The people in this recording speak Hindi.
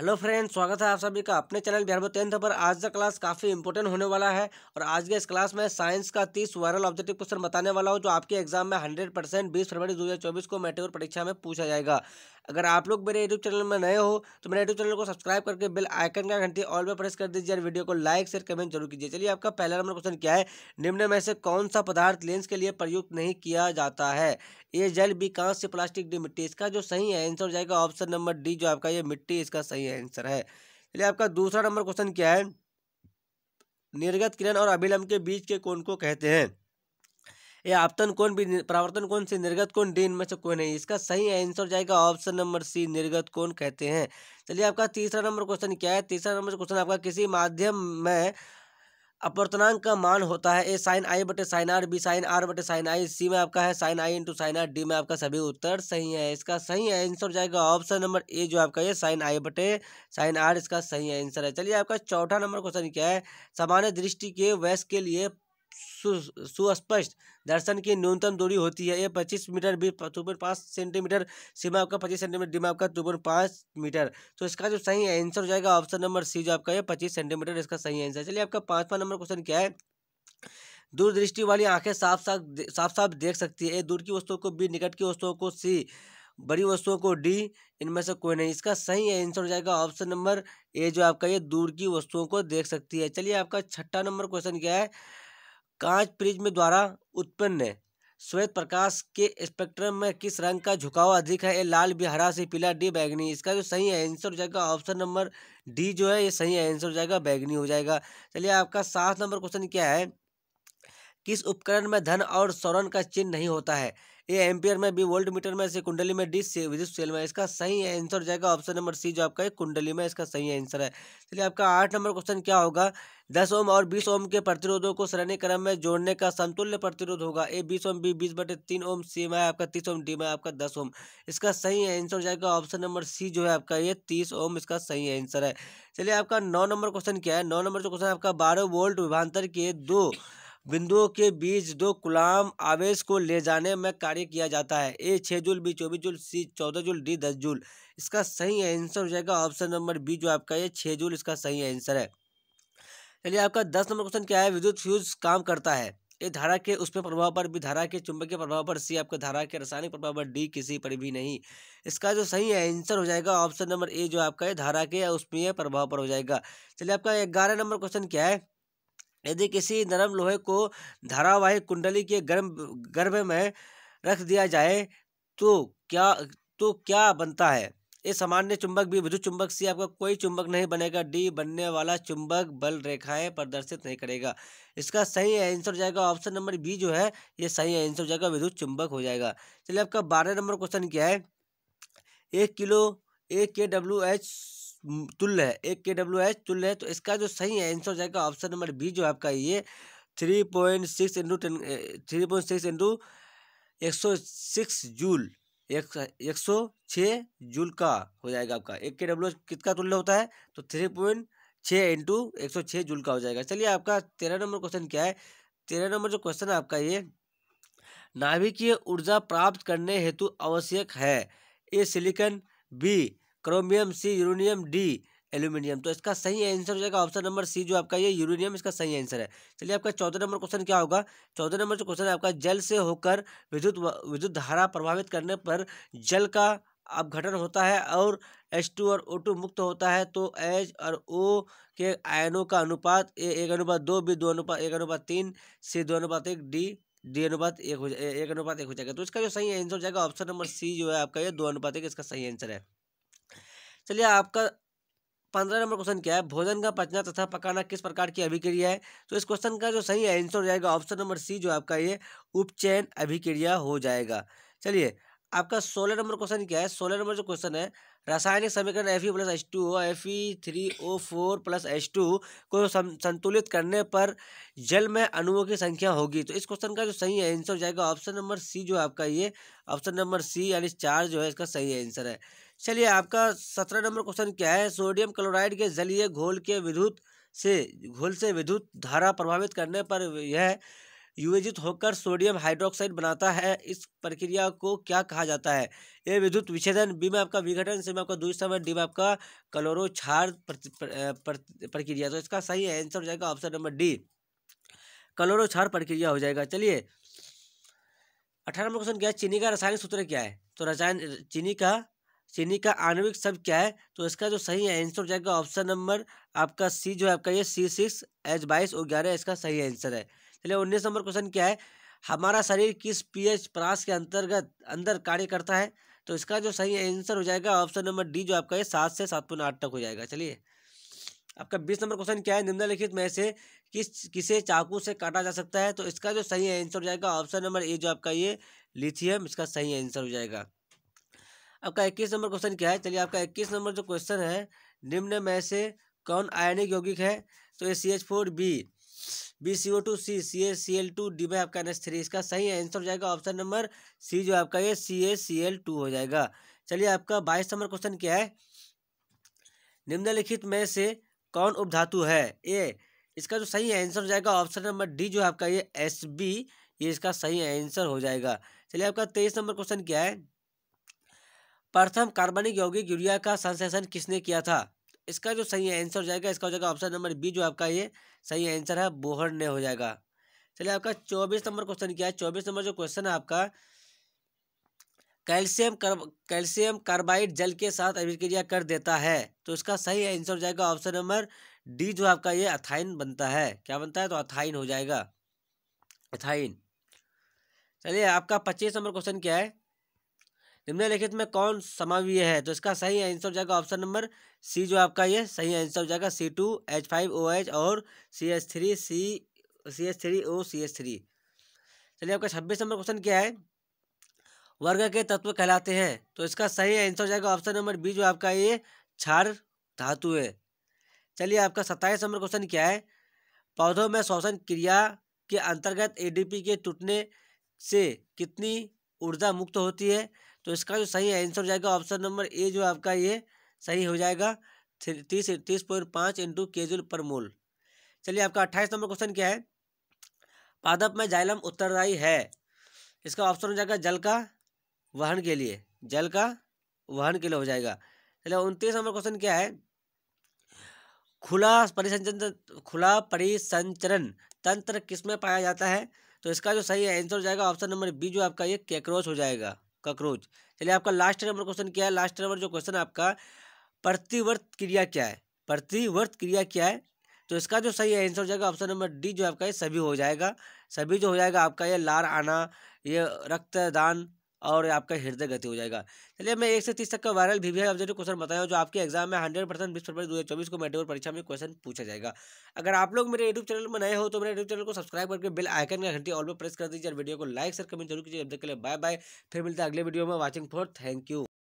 हेलो फ्रेंड्स स्वागत है आप सभी का अपने चैनल बिहार में टेंथ पर आज का क्लास काफ़ी इंपॉर्टेंट होने वाला है और आज के इस क्लास में साइंस का तीस वायरल ऑब्जेक्टिव क्वेश्चन बताने वाला हूँ जो आपके एग्जाम में हंड्रेड परसेंट बीस फरवरी दो को मेट्रिक परीक्षा में पूछा जाएगा अगर आप लोग मेरे यूट्यूब चैनल में नए हो तो मेरे यूट्यूब चैनल को सब्सक्राइब करके बिल आइकन का घंटी ऑल पर प्रेस कर दीजिए और वीडियो को लाइक शेयर कमेंट जरूर कीजिए चलिए आपका पहला नंबर क्वेश्चन क्या है निम्न में से कौन सा पदार्थ लेंस के लिए प्रयुक्त नहीं किया जाता है ये जल बी कांस से प्लास्टिक डी मिट्टी इसका जो सही है आंसर हो जाएगा ऑप्शन नंबर डी जो आपका ये मिट्टी इसका सही आंसर है चलिए आपका दूसरा नंबर क्वेश्चन क्या है निर्गत किरण और अभिलंब के बीच के कोण को कहते हैं या आपतन कौन भी परावर्तन कौन से निर्गत कौन डी इनमें से कोई नहीं इसका सही आंसर जाएगा ऑप्शन नंबर सी निर्गत कौन कहते हैं चलिए आपका तीसरा नंबर क्वेश्चन क्या है तीसरा नंबर क्वेश्चन आपका किसी माध्यम में अपवर्तनांक का मान होता है ए साइन आई बटे sine r B sine r बटे साइन आई सी में आपका है sine i into sine r D में आपका सभी उत्तर सही है इसका सही आंसर जाएगा ऑप्शन नंबर ए जो आपका ये साइन आई बटे साइन आर इसका सही आंसर है चलिए आपका चौथा नंबर क्वेश्चन क्या है सामान्य दृष्टि के वैस के लिए सुस्पष्ट दर्शन की न्यूनतम दूरी होती है यह पच्चीस मीटर बीस टू पॉइंट पाँच सेंटीमीटर सीमा आपका पच्चीस सेंटीमीटर डीमा आपका टू पॉइंट पाँच मीटर तो इसका जो सही आंसर हो जाएगा ऑप्शन नंबर सी जो आपका यह पच्चीस सेंटीमीटर इसका सही आंसर चलिए आपका पाँचवा नंबर क्वेश्चन क्या है दूरदृष्टि वाली आंखें साफ साफ साफ साफ देख सकती है ए दूर की वस्तुओं को बी निकट की वस्तुओं को सी बड़ी वस्तुओं को डी इनमें से कोई नहीं इसका सही आंसर हो जाएगा ऑप्शन नंबर ए जो आपका ये दूर की वस्तुओं को देख सकती है चलिए आपका छठा नंबर क्वेश्चन क्या है कांच प्रिज्म द्वारा उत्पन्न श्वेत प्रकाश के स्पेक्ट्रम में किस रंग का झुकाव अधिक है ए लाल भी हरा से पीला डी बैगनी इसका जो सही आंसर हो जाएगा ऑप्शन नंबर डी जो है ये सही आंसर हो जाएगा बैगनी हो जाएगा चलिए आपका सात नंबर क्वेश्चन क्या है किस उपकरण में धन और स्वरण का चिन्ह नहीं होता है ये एम्पियर में बी वोल्ट मीटर में से कुंडली में डी से विद्युत सेल में इसका सही आंसर जाएगा ऑप्शन नंबर सी जो आपका कुंडली में इसका सही आंसर है चलिए आपका आठ नंबर क्वेश्चन क्या होगा दस ओम और बीस ओम के प्रतिरोधों को श्रेणी क्रम में जोड़ने का समतुल्य प्रतिरोध होगा ए बीस ओम बी बीस बटे तीन ओम सी में आपका तीस ओम डी में आपका दस ओम इसका सही आंसर हो जाएगा ऑप्शन नंबर सी जो है आपका ये तीस ओम इसका सही आंसर है चलिए आपका नौ नंबर क्वेश्चन क्या है नौ नंबर जो क्वेश्चन आपका बारह वोल्ट विभांतर के दो बिंदुओं के बीच दो गुलाम आवेश को ले जाने में कार्य किया जाता है ए छः जूल बी चौबीस जूल सी चौदह जूल डी दस जूल इसका सही आंसर हो जाएगा ऑप्शन नंबर बी जो आपका ये छः जूल इसका सही आंसर है चलिए आपका दस नंबर क्वेश्चन क्या है विद्युत फ्यूज काम करता है ए धारा के उस पर प्रभाव पर भी धारा के चुंबकीय प्रभाव पर सी आपका धारा के रासायनिक प्रभाव पर डी किसी पर भी नहीं इसका जो सही आंसर हो जाएगा ऑप्शन नंबर ए जो आपका है धारा के उसमें प्रभाव पर हो जाएगा चलिए आपका ग्यारह नंबर क्वेश्चन क्या है यदि किसी नरम लोहे को धारावाहिक कुंडली के गर्म गर्भ में रख दिया जाए तो क्या तो क्या बनता है ये सामान्य चुंबक भी विद्युत चुंबक से आपका कोई चुंबक नहीं बनेगा डी बनने वाला चुंबक बल रेखाएं प्रदर्शित नहीं करेगा इसका सही आंसर हो जाएगा ऑप्शन नंबर बी जो है ये सही आंसर हो जाएगा विद्युत चुंबक हो जाएगा चलिए आपका बारह नंबर क्वेश्चन क्या है एक किलो ए के डब्ल्यू एच तुल्य है एक के डब्ल्यू एच तुल्य है तो इसका जो सही है आंसर हो जाएगा ऑप्शन नंबर बी जो आपका ये three point six into ten three point six into एक सौ सिक्स जूल एक सौ छः जूल का हो जाएगा आपका एक के डब्ल्यू किसका तुल्य होता है तो थ्री पॉइंट छः इंटू एक सौ छः जूल का हो जाएगा चलिए आपका तेरह नंबर क्वेश्चन क्या है तेरह नंबर जो क्वेश्चन है आपका ये नाभिकीय ऊर्जा प्राप्त करने हेतु आवश्यक है A silicon B chromium C uranium D aluminium तो इसका सही आंसर हो जाएगा ऑप्शन नंबर सी जो आपका ये यूरेनियम इसका सही आंसर है चलिए आपका चौदह नंबर क्वेश्चन क्या होगा चौदह नंबर जो क्वेश्चन है आपका जल से होकर विद्युत विद्युत धारा प्रभावित करने पर जल का अपघटन होता है और एच टू और ओ टू मुक्त होता है तो एच और ओ के आयनों का अनुपात ए एक अनुपात दो बी दो अनुपात एक अनुपात तीन सी दो अनुपात एक डी डी अनुपात एक हो जाए एक अनुपात एक हो जाएगा तो इसका जो सही आंसर हो जाएगा ऑप्शन नंबर सी जो है आपका ये दो अनुपात एक इसका सही आंसर है चलिए आपका पंद्रह नंबर क्वेश्चन क्या है भोजन का पचना तथा पकाना किस प्रकार की अभिक्रिया है तो इस क्वेश्चन का जो सही आंसर हो जाएगा ऑप्शन नंबर सी जो आपका ये उपचयन अभिक्रिया हो जाएगा चलिए आपका सोलह नंबर क्वेश्चन क्या है सोलह नंबर जो क्वेश्चन है रासायनिक समीकरण F E plus H two F E three O four plus H two को संतुलित करने पर जल में अणुओं की संख्या होगी तो इस क्वेश्चन का जो सही आंसर हो जाएगा ऑप्शन नंबर सी जो आपका ये ऑप्शन नंबर सी यानी चार जो है इसका सही आंसर है चलिए आपका सत्रह नंबर क्वेश्चन क्या है सोडियम क्लोराइड के जलीय घोल के विद्युत से घोल से विद्युत धारा प्रभावित करने पर यह युवेजित होकर सोडियम हाइड्रोक्साइड बनाता है इस प्रक्रिया को क्या कहा जाता है ये विद्युत विच्छेदन बी में आपका विघटन से में आपका दूसरा डी में आपका कलोरो छार प्रक्रिया तो इसका सही आंसर हो जाएगा ऑप्शन नंबर डी कलोरो छार प्रक्रिया हो जाएगा चलिए अठारह नंबर क्वेश्चन क्या है चीनी का रासायनिक सूत्र क्या है तो रसायन चीनी का चीनी का आणविक शब्द क्या है तो इसका जो सही आंसर हो जाएगा ऑप्शन नंबर आपका सी जो है आपका ये सी सिक्स एच बाईस और ग्यारह इसका सही आंसर है चलिए उन्नीस नंबर क्वेश्चन क्या है हमारा शरीर किस पीएच प्रास के अंतर्गत अंदर कार्य करता है तो इसका जो सही आंसर हो जाएगा ऑप्शन नंबर डी जो आपका ये सात से सात पॉइंट आठ तक हो जाएगा चलिए आपका बीस नंबर क्वेश्चन क्या है निम्नलिखित में से किस किसे चाकू से काटा जा सकता है तो इसका जो सही आंसर हो जाएगा ऑप्शन नंबर ए जो आपका ये लिथियम इसका सही आंसर हो जाएगा आपका इक्कीस नंबर क्वेश्चन क्या है चलिए आपका इक्कीस नंबर जो क्वेश्चन है निम्न में से कौन आयनिक यौगिक है तो ये C H four B B C O two C C A C L two D बाई आपका एन एस थ्री इसका सही आंसर हो जाएगा ऑप्शन नंबर सी जो आपका ये सी ए सी एल टू हो जाएगा चलिए आपका बाईस नंबर क्वेश्चन क्या है निम्नलिखित में से कौन उपधातु है ए इसका जो सही आंसर हो जाएगा ऑप्शन नंबर डी जो आपका ये एस बी ये इसका सही आंसर हो जाएगा चलिए आपका तेईस नंबर क्वेश्चन क्या है प्रथम कार्बनिक यौगिक यूरिया का संश्लेषण किसने किया था इसका जो सही आंसर हो जाएगा इसका हो जाएगा ऑप्शन नंबर बी जो आपका ये सही आंसर है बोहर ने हो जाएगा चलिए आपका चौबीस नंबर क्वेश्चन क्या है चौबीस नंबर जो क्वेश्चन है आपका कैल्शियम कर, कैल्शियम कार्बाइड जल के साथ अभिक्रिया कर देता है तो इसका सही आंसर हो जाएगा ऑप्शन नंबर डी जो आपका ये अथाइन बनता है क्या बनता है तो अथाइन हो जाएगा अथाइन चलिए आपका पच्चीस नंबर क्वेश्चन क्या है निम्नलिखित में कौन समावीय है तो इसका सही आंसर हो जाएगा ऑप्शन नंबर सी जो आपका ये सही आंसर हो जाएगा C two H five O H और C H three C C H three O C H three चलिए आपका छब्बीस नंबर क्वेश्चन क्या है वर्ग के तत्व कहलाते हैं तो इसका सही आंसर हो जाएगा ऑप्शन नंबर बी जो आपका ये क्षार धातु है चलिए आपका सत्ताईस नंबर क्वेश्चन क्या है पौधों में श्वसन क्रिया के अंतर्गत एडीपी के टूटने से कितनी ऊर्जा मुक्त होती है तो इसका जो सही आंसर हो जाएगा ऑप्शन नंबर ए जो आपका ये सही हो जाएगा तीस तीस पॉइंट पाँच इंटू केजुल पर मोल चलिए आपका अट्ठाईस नंबर क्वेश्चन क्या है पादप में जाइलम उत्तरदायी है इसका ऑप्शन हो जाएगा जल का वहन के लिए जल का वहन के लिए हो जाएगा चलिए उनतीस नंबर क्वेश्चन क्या है खुला परिसंचरण खुला परिसंचरण तंत्र किसमें पाया जाता है तो इसका जो सही आंसर हो जाएगा ऑप्शन नंबर बी जो आपका ये कैक्रोच हो जाएगा कॉकरोच चलिए आपका लास्ट नंबर क्वेश्चन क्या है लास्ट नंबर जो क्वेश्चन आपका प्रतिवर्त क्रिया क्या है प्रतिवर्त क्रिया क्या है तो इसका जो सही आंसर हो जाएगा ऑप्शन नंबर डी जो आपका ये सभी हो जाएगा सभी जो हो जाएगा आपका ये लार आना ये रक्तदान और आपका हृदय गति हो जाएगा चलिए मैं एक से तीस तक का वायरल भी भी ऑब्जेक्टिव क्वेश्चन बताया जो आपके एग्जाम में हंड्रेड परसेंट बीस फरवरी दो हज़ार चौबीस को मेडिकल परीक्षा में क्वेश्चन पूछा जाएगा अगर आप लोग मेरे यूट्यूब चैनल में नए हो तो मेरे यूट्यूब चैनल को सब्सक्राइब करके बिल आइकन का घंटी ऑल पर प्रेस कर दीजिए और वीडियो को लाइक सर कमेंट जरूर कीजिए अब तक के लिए बाय बाय फिर मिलते हैं अगले वीडियो में वॉचिंग फॉर थैंक यू